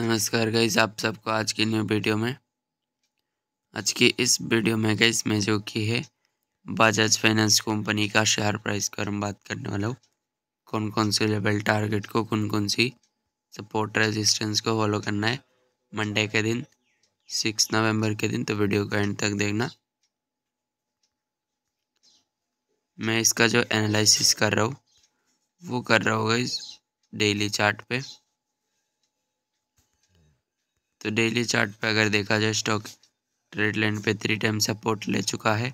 नमस्कार गाइज आप सबको आज की न्यू वीडियो में आज की इस वीडियो में गाइज मैं जो की है बजाज फाइनेंस कंपनी का शेयर प्राइस बारे हम बात करने वाला हूँ कौन कौन से लेवल टारगेट को कौन कौन सी सपोर्ट रेजिस्टेंस को फॉलो करना है मंडे के दिन सिक्स नवंबर के दिन तो वीडियो का एंड तक देखना मैं इसका जो एनालिसिस कर रहा हूँ वो कर रहा हूँ गाइज डेली चार्ट पे तो डेली चार्ट पे अगर देखा जाए स्टॉक ट्रेड लाइन पे थ्री टाइम सपोर्ट ले चुका है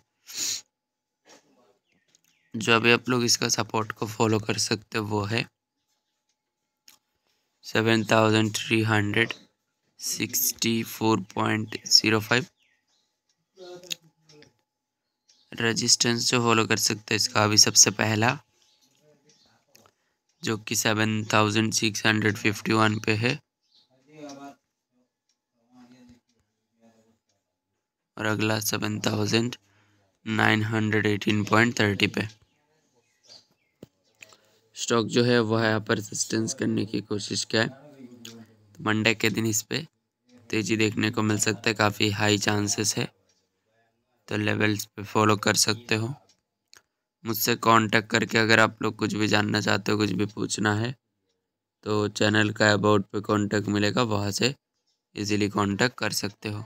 जो अभी आप लोग इसका सपोर्ट को फॉलो कर सकते हो वो है seven thousand three hundred sixty four point zero five resistance जो फॉलो कर सकते हैं इसका अभी सबसे पहला जो कि seven thousand six hundred fifty one पे है और अगला seven thousand nine hundred eighteen point thirty पे स्टॉक जो है वह यहाँ पर सिस्टेंस करने की कोशिश किया है तो मंडे के दिन इस पर तेज़ी देखने को मिल सकता है काफ़ी हाई चांसेस है तो लेवल्स पे फॉलो कर सकते हो मुझसे कांटेक्ट करके अगर आप लोग कुछ भी जानना चाहते हो कुछ भी पूछना है तो चैनल का अबाउट पे कांटेक्ट मिलेगा वहाँ से इजीली कांटेक्ट कर सकते हो